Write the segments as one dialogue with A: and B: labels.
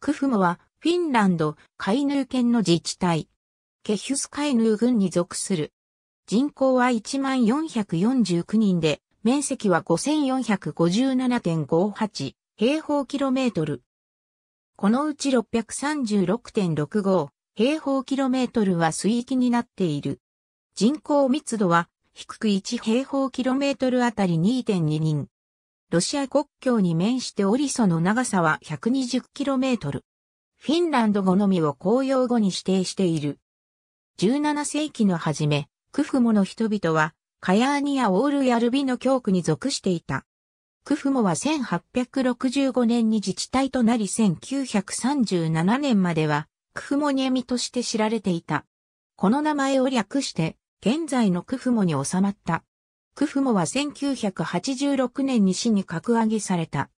A: クフムは、フィンランド、カイヌー県の自治体。
B: ケヒュスカイヌー郡に属する。人口は1449人で、面積は5457.58平方キロメートル。このうち636.65平方キロメートルは水域になっている。人口密度は低く1平方キロメートルあたり2.2人。ロシア国境に面してオリソの長さは 120km。フィンランド語のみを公用語に指定している。17世紀の初め、クフモの人々は、カヤーニア・オールヤルビの教区に属していた。クフモは1865年に自治体となり1937年までは、クフモニアミとして知られていた。この名前を略して、現在のクフモに収まった。クフモは1986年に市に格上げされた。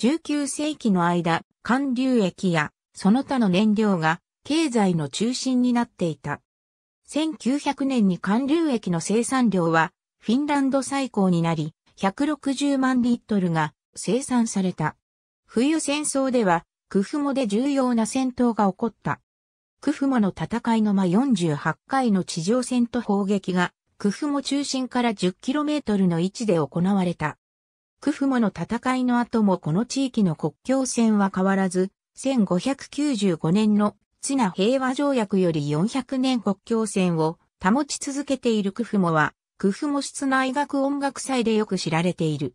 B: 19世紀の間、寒流液やその他の燃料が経済の中心になっていた。1900年に寒流液の生産量はフィンランド最高になり、160万リットルが生産された。冬戦争では、クフモで重要な戦闘が起こった。クフモの戦いの間48回の地上戦と砲撃がクフモ中心から 10km の位置で行われた。クフモの戦いの後もこの地域の国境線は変わらず、1595年のツナ平和条約より400年国境線を保ち続けているクフモは、クフモ室内学音楽祭でよく知られている。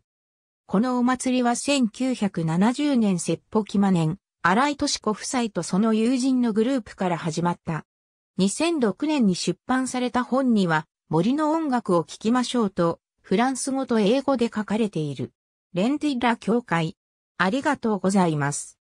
B: このお祭りは1970年説法記魔年、荒井敏子夫妻とその友人のグループから始まった。2006年に出版された本には、森の音楽を聴きましょうと、フラ
A: ンス語と英語で書かれている。レンティラ教会。ありがとうございます。